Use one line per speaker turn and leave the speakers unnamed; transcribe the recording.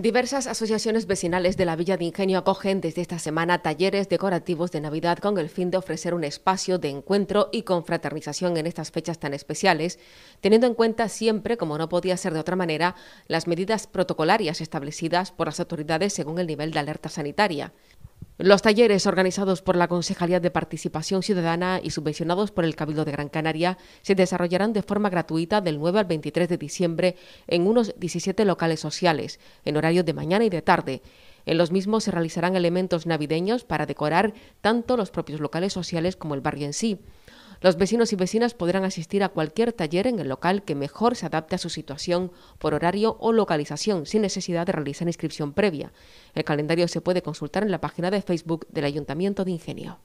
Diversas asociaciones vecinales de la Villa de Ingenio acogen desde esta semana talleres decorativos de Navidad con el fin de ofrecer un espacio de encuentro y confraternización en estas fechas tan especiales, teniendo en cuenta siempre, como no podía ser de otra manera, las medidas protocolarias establecidas por las autoridades según el nivel de alerta sanitaria. Los talleres organizados por la Concejalía de Participación Ciudadana y subvencionados por el Cabildo de Gran Canaria se desarrollarán de forma gratuita del 9 al 23 de diciembre en unos 17 locales sociales, en horario de mañana y de tarde. En los mismos se realizarán elementos navideños para decorar tanto los propios locales sociales como el barrio en sí. Los vecinos y vecinas podrán asistir a cualquier taller en el local que mejor se adapte a su situación por horario o localización, sin necesidad de realizar inscripción previa. El calendario se puede consultar en la página de Facebook del Ayuntamiento de Ingenio.